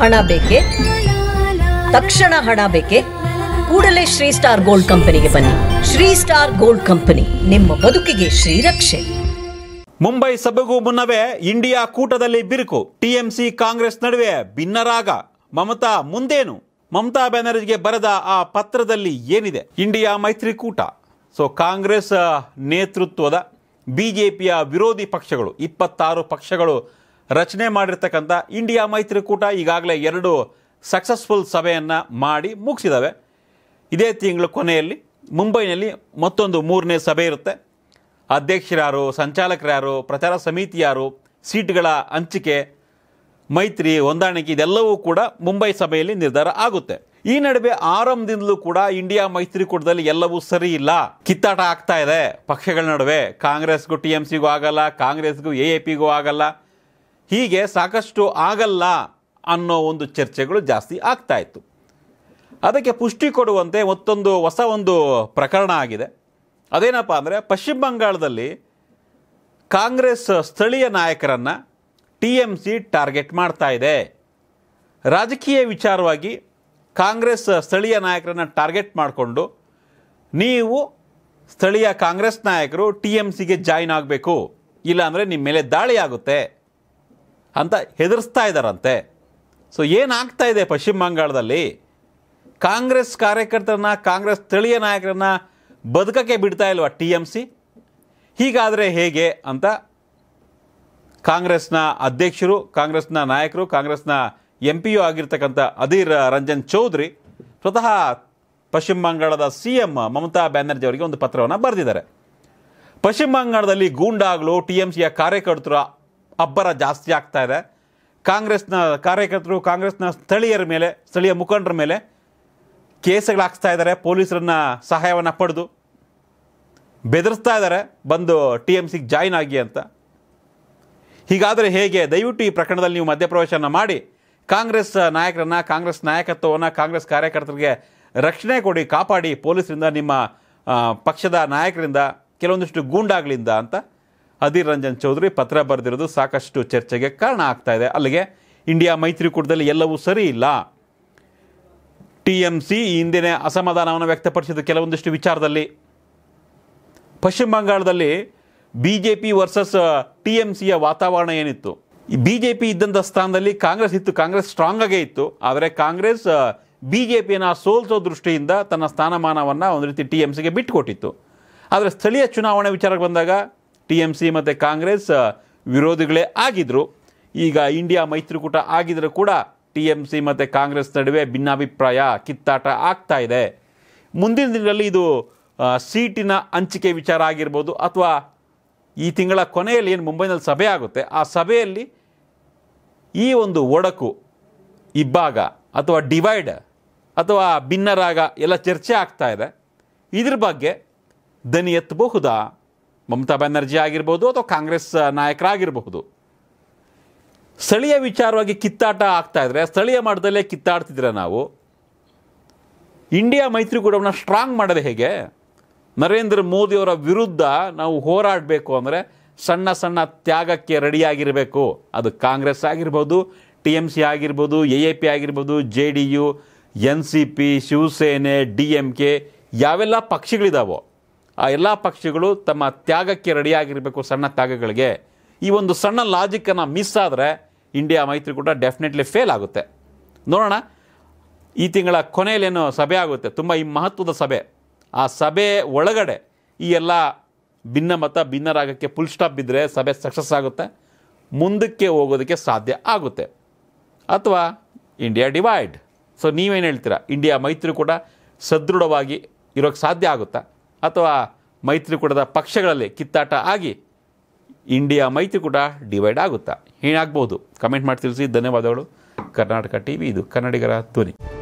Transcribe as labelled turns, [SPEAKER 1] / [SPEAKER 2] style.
[SPEAKER 1] ಹಣ ಬೇಕೆ ತಕ್ಷಣ ಹಣ ಬೇಕೆ ಕೂಡಲೇ ಶ್ರೀ ಸ್ಟಾರ್ ಗೋಲ್ಡ್ ಕಂಪನಿಗೆ ಬನ್ನಿ ಶ್ರೀ ಸ್ಟಾರ್ ಗೋಲ್ಡ್ ಕಂಪನಿ ನಿಮ್ಮ ಬದುಕಿಗೆ ಶ್ರೀರಕ್ಷೆ ಮುಂಬೈ ಸಭೆಗೂ ಮುನ್ನವೇ ಇಂಡಿಯಾ ಕೂಟದಲ್ಲಿ ಬಿರುಕು ಟಿಎಂಸಿ ಕಾಂಗ್ರೆಸ್ ನಡುವೆ ಭಿನ್ನರಾಗ ಮಮತಾ ಮುಂದೇನು ಮಮತಾ ಬ್ಯಾನರ್ಜಿಗೆ ಬರೆದ ಆ ಪತ್ರದಲ್ಲಿ ಏನಿದೆ ಇಂಡಿಯಾ ಮೈತ್ರಿ ಕೂಟ ಸೊ ಕಾಂಗ್ರೆಸ್ ನೇತೃತ್ವದ ಬಿ ವಿರೋಧಿ ಪಕ್ಷಗಳು ಇಪ್ಪತ್ತಾರು ಪಕ್ಷಗಳು ರಚನೆ ಮಾಡಿರ್ತಕ್ಕಂಥ ಇಂಡಿಯಾ ಮೈತ್ರಿಕೂಟ ಈಗಾಗಲೇ ಎರಡು ಸಕ್ಸಸ್ಫುಲ್ ಸಭೆಯನ್ನು ಮಾಡಿ ಮುಗಿಸಿದ್ದಾವೆ ಇದೇ ತಿಂಗಳ ಕೊನೆಯಲ್ಲಿ ಮುಂಬೈನಲ್ಲಿ ಮತ್ತೊಂದು ಮೂರನೇ ಸಭೆ ಇರುತ್ತೆ ಅಧ್ಯಕ್ಷರಾರು ಸಂಚಾಲಕರಾರು ಪ್ರಚಾರ ಸಮಿತಿ ಯಾರು ಸೀಟ್ಗಳ ಹಂಚಿಕೆ ಮೈತ್ರಿ ಹೊಂದಾಣಿಕೆ ಇದೆಲ್ಲವೂ ಕೂಡ ಮುಂಬೈ ಸಭೆಯಲ್ಲಿ ನಿರ್ಧಾರ ಆಗುತ್ತೆ ಈ ನಡುವೆ ಆರಂಭದಿಂದಲೂ ಕೂಡ ಇಂಡಿಯಾ ಮೈತ್ರಿಕೂಟದಲ್ಲಿ ಎಲ್ಲವೂ ಸರಿ ಇಲ್ಲ ಕಿತ್ತಾಟ ಆಗ್ತಾ ಇದೆ ಪಕ್ಷಗಳ ನಡುವೆ ಕಾಂಗ್ರೆಸ್ಗೂ ಟಿ ಎಂ ಸಿಗೂ ಆಗಲ್ಲ ಕಾಂಗ್ರೆಸ್ಗೂ ಎ ಎ ಪಿಗೂ ಆಗಲ್ಲ ಹೀಗೆ ಸಾಕಷ್ಟು ಆಗಲ್ಲ ಅನ್ನೋ ಒಂದು ಚರ್ಚೆಗಳು ಜಾಸ್ತಿ ಆಗ್ತಾ ಇತ್ತು ಅದಕ್ಕೆ ಪುಷ್ಟಿ ಕೊಡುವಂತೆ ಮತ್ತೊಂದು ಹೊಸ ಒಂದು ಪ್ರಕರಣ ಆಗಿದೆ ಅದೇನಪ್ಪ ಅಂದರೆ ಪಶ್ಚಿಮ ಬಂಗಾಳದಲ್ಲಿ ಕಾಂಗ್ರೆಸ್ ಸ್ಥಳೀಯ ನಾಯಕರನ್ನು ಟಿ ಎಮ್ ಸಿ ಟಾರ್ಗೆಟ್ ಮಾಡ್ತಾ ಇದೆ ರಾಜಕೀಯ ವಿಚಾರವಾಗಿ ಕಾಂಗ್ರೆಸ್ ಸ್ಥಳೀಯ ನಾಯಕರನ್ನು ಟಾರ್ಗೆಟ್ ಮಾಡಿಕೊಂಡು ನೀವು ಸ್ಥಳೀಯ ಕಾಂಗ್ರೆಸ್ ನಾಯಕರು ಟಿ ಎಮ್ ಸಿಗೆ ಜಾಯಿನ್ ಆಗಬೇಕು ಇಲ್ಲಾಂದರೆ ನಿಮ್ಮ ಮೇಲೆ ದಾಳಿ ಆಗುತ್ತೆ ಅಂತ ಹೆದರಿಸ್ತಾ ಇದ್ದಾರಂತೆ ಸೊ ಏನಾಗ್ತಾ ಇದೆ ಪಶ್ಚಿಮ ಬಂಗಾಳದಲ್ಲಿ ಕಾಂಗ್ರೆಸ್ ಕಾರ್ಯಕರ್ತರನ್ನ ಕಾಂಗ್ರೆಸ್ ಸ್ಥಳೀಯ ನಾಯಕರನ್ನ ಬದುಕಕ್ಕೆ ಬಿಡ್ತಾ ಇಲ್ವಾ ಟಿ ಎಮ್ ಸಿ ಹೀಗಾದರೆ ಹೇಗೆ ಅಂತ ಕಾಂಗ್ರೆಸ್ನ ಅಧ್ಯಕ್ಷರು ಕಾಂಗ್ರೆಸ್ನ ನಾಯಕರು ಕಾಂಗ್ರೆಸ್ನ ಎಂ ಪಿ ಯು ಆಗಿರ್ತಕ್ಕಂಥ ಅಧೀರ್ ರಂಜನ್ ಚೌಧರಿ ಸ್ವತಃ ಪಶ್ಚಿಮ ಬಂಗಾಳದ ಸಿ ಎಂ ಮಮತಾ ಬ್ಯಾನರ್ಜಿ ಅವರಿಗೆ ಒಂದು ಪತ್ರವನ್ನು ಬರೆದಿದ್ದಾರೆ ಪಶ್ಚಿಮ ಬಂಗಾಳದಲ್ಲಿ ಗೂಂಡಾಗಳು ಟಿ ಎಂ ಸಿಯ ಕಾರ್ಯಕರ್ತರ ಅಬ್ಬರ ಜಾಸ್ತಿ ಆಗ್ತಾ ಇದೆ ಕಾಂಗ್ರೆಸ್ನ ಕಾರ್ಯಕರ್ತರು ಕಾಂಗ್ರೆಸ್ನ ಸ್ಥಳೀಯರ ಮೇಲೆ ಸ್ಥಳೀಯ ಮುಖಂಡರ ಮೇಲೆ ಹಾಕ್ಸ್ತಾ ಇದ್ದಾರೆ ಪೊಲೀಸರನ್ನ ಸಹಾಯವನ್ನು ಪಡೆದು ಬೆದರಿಸ್ತಾ ಇದ್ದಾರೆ ಬಂದು ಟಿ ಎಮ್ ಸಿಗೆ ಜಾಯಿನ್ ಆಗಿ ಅಂತ ಹೀಗಾದರೆ ಹೇಗೆ ದಯವಿಟ್ಟು ಈ ಪ್ರಕರಣದಲ್ಲಿ ನೀವು ಮಧ್ಯಪ್ರವೇಶನ ಮಾಡಿ ಕಾಂಗ್ರೆಸ್ ನಾಯಕರನ್ನ ಕಾಂಗ್ರೆಸ್ ನಾಯಕತ್ವವನ್ನು ಕಾಂಗ್ರೆಸ್ ಕಾರ್ಯಕರ್ತರಿಗೆ ರಕ್ಷಣೆ ಕೊಡಿ ಕಾಪಾಡಿ ಪೊಲೀಸರಿಂದ ನಿಮ್ಮ ಪಕ್ಷದ ನಾಯಕರಿಂದ ಕೆಲವೊಂದಿಷ್ಟು ಗೂಂಡಾಗಳಿಂದ ಅಂತ ಅಧೀರ್ ರಂಜನ್ ಚೌಧರಿ ಪತ್ರ ಬರೆದಿರೋದು ಸಾಕಷ್ಟು ಚರ್ಚೆಗೆ ಕಾರಣ ಆಗ್ತಾ ಇದೆ ಅಲ್ಲಿಗೆ ಇಂಡಿಯಾ ಮೈತ್ರಿಕೂಟದಲ್ಲಿ ಎಲ್ಲವೂ ಸರಿ ಇಲ್ಲ ಟಿ ಎಂ ಸಿ ಈ ಹಿಂದಿನೇ ಅಸಮಾಧಾನವನ್ನು ವ್ಯಕ್ತಪಡಿಸಿದ ಕೆಲವೊಂದಿಷ್ಟು ವಿಚಾರದಲ್ಲಿ ಪಶ್ಚಿಮ ಬಂಗಾಳದಲ್ಲಿ B J P versus T M ಸಿಯ ವಾತಾವರಣ ಏನಿತ್ತು ಬಿ ಜೆ ಪಿ ಇದ್ದಂಥ ಸ್ಥಾನದಲ್ಲಿ ಕಾಂಗ್ರೆಸ್ ಇತ್ತು ಕಾಂಗ್ರೆಸ್ ಸ್ಟ್ರಾಂಗ್ ಆಗೇ ಇತ್ತು ಆದರೆ ಕಾಂಗ್ರೆಸ್ ಬಿ ಜೆ ಪಿಯನ್ನು ಸೋಲ್ಸೋ ದೃಷ್ಟಿಯಿಂದ ತನ್ನ ಸ್ಥಾನಮಾನವನ್ನು ಒಂದು ರೀತಿ ಟಿ ಎಂ ಸಿಗೆ ಬಿಟ್ಟುಕೊಟ್ಟಿತ್ತು ಆದರೆ ಸ್ಥಳೀಯ ಚುನಾವಣೆ ವಿಚಾರಕ್ಕೆ ಬಂದಾಗ ಟಿ ಎಮ್ ಸಿ ಮತ್ತು ಕಾಂಗ್ರೆಸ್ ವಿರೋಧಿಗಳೇ ಆಗಿದ್ದರು ಈಗ ಇಂಡಿಯಾ ಮೈತ್ರಿಕೂಟ ಆಗಿದ್ದರೂ ಕೂಡ ಟಿ ಎಮ್ ಸಿ ಮತ್ತು ಕಾಂಗ್ರೆಸ್ ನಡುವೆ ಭಿನ್ನಾಭಿಪ್ರಾಯ ಕಿತ್ತಾಟ ಆಗ್ತಾ ಇದೆ ಮುಂದಿನ ದಿನಗಳಲ್ಲಿ ಇದು ಸೀಟಿನ ಹಂಚಿಕೆ ವಿಚಾರ ಆಗಿರ್ಬೋದು ಅಥವಾ ಈ ತಿಂಗಳ ಕೊನೆಯಲ್ಲಿ ಏನು ಮುಂಬೈನಲ್ಲಿ ಸಭೆ ಆಗುತ್ತೆ ಆ ಸಭೆಯಲ್ಲಿ ಈ ಒಂದು ಒಡಕು ಇಬ್ಬಾಗ ಅಥವಾ ಡಿವೈಡ್ ಅಥವಾ ಭಿನ್ನರಾಗ ಎಲ್ಲ ಚರ್ಚೆ ಆಗ್ತಾ ಇದೆ ಇದ್ರ ಬಗ್ಗೆ ದನಿ ಎತ್ತಬಹುದಾ ಮಮತಾ ಬ್ಯಾನರ್ಜಿ ಆಗಿರ್ಬೋದು ಅಥವಾ ಕಾಂಗ್ರೆಸ್ ನಾಯಕರಾಗಿರಬಹುದು ಸ್ಥಳೀಯ ವಿಚಾರವಾಗಿ ಕಿತ್ತಾಟ ಆಗ್ತಾ ಇದ್ರೆ ಸ್ಥಳೀಯ ಮಟ್ಟದಲ್ಲೇ ಕಿತ್ತಾಡ್ತಿದ್ರೆ ನಾವು ಇಂಡಿಯಾ ಮೈತ್ರಿಕೂಟವನ್ನು ಸ್ಟ್ರಾಂಗ್ ಮಾಡೋದು ಹೇಗೆ ನರೇಂದ್ರ ಮೋದಿಯವರ ವಿರುದ್ಧ ನಾವು ಹೋರಾಡಬೇಕು ಅಂದರೆ ಸಣ್ಣ ಸಣ್ಣ ತ್ಯಾಗಕ್ಕೆ ರೆಡಿಯಾಗಿರಬೇಕು ಅದು ಕಾಂಗ್ರೆಸ್ ಆಗಿರ್ಬೋದು ಟಿ ಎಮ್ ಸಿ ಆಗಿರ್ಬೋದು ಎ ಎ ಪಿ ಆಗಿರ್ಬೋದು J D U N C P ಶಿವಸೇನೆ ಡಿ ಎಮ್ ಕೆ ಯಾವೆಲ್ಲ ಪಕ್ಷಗಳಿದಾವೋ ಆ ಎಲ್ಲ ಪಕ್ಷಗಳು ತಮ್ಮ ತ್ಯಾಗಕ್ಕೆ ರೆಡಿಯಾಗಿರಬೇಕು ಸಣ್ಣ ತ್ಯಾಗಗಳಿಗೆ ಈ ಒಂದು ಸಣ್ಣ ಲಾಜಿಕ್ಕನ್ನು ಮಿಸ್ ಆದರೆ ಇಂಡಿಯಾ ಮೈತ್ರಿ ಕೂಡ ಡೆಫಿನೆಟ್ಲಿ ಫೇಲ್ ಆಗುತ್ತೆ ನೋಡೋಣ ಈ ತಿಂಗಳ ಕೊನೆಯಲ್ಲೇನು ಸಭೆ ಆಗುತ್ತೆ ತುಂಬ ಈ ಮಹತ್ವದ ಸಭೆ ಆ ಸಭೆ ಒಳಗಡೆ ಈ ಎಲ್ಲ ಭಿನ್ನ ಭಿನ್ನ ರಾಗಕ್ಕೆ ಫುಲ್ ಸ್ಟಾಪ್ ಬಿದ್ದರೆ ಸಭೆ ಸಕ್ಸಸ್ ಆಗುತ್ತೆ ಮುಂದಕ್ಕೆ ಹೋಗೋದಕ್ಕೆ ಸಾಧ್ಯ ಆಗುತ್ತೆ ಅಥವಾ ಇಂಡಿಯಾ ಡಿವೈಡ್ ಸೊ ನೀವೇನು ಹೇಳ್ತೀರಾ ಇಂಡಿಯಾ ಮೈತ್ರಿ ಕೂಡ ಸದೃಢವಾಗಿ ಇರೋಕ್ಕೆ ಸಾಧ್ಯ ಆಗುತ್ತಾ ಅಥವಾ ಮೈತ್ರಿಕೂಟದ ಪಕ್ಷಗಳಲ್ಲಿ ಕಿತ್ತಾಟ ಆಗಿ ಇಂಡಿಯಾ ಮೈತ್ರಿಕೂಟ ಡಿವೈಡ್ ಆಗುತ್ತಾ ಏನಾಗ್ಬೋದು ಕಮೆಂಟ್ ಮಾಡಿ ತಿಳಿಸಿ ಧನ್ಯವಾದಗಳು ಕರ್ನಾಟಕ ಟಿ ಇದು ಕನ್ನಡಿಗರ ಧ್ವನಿ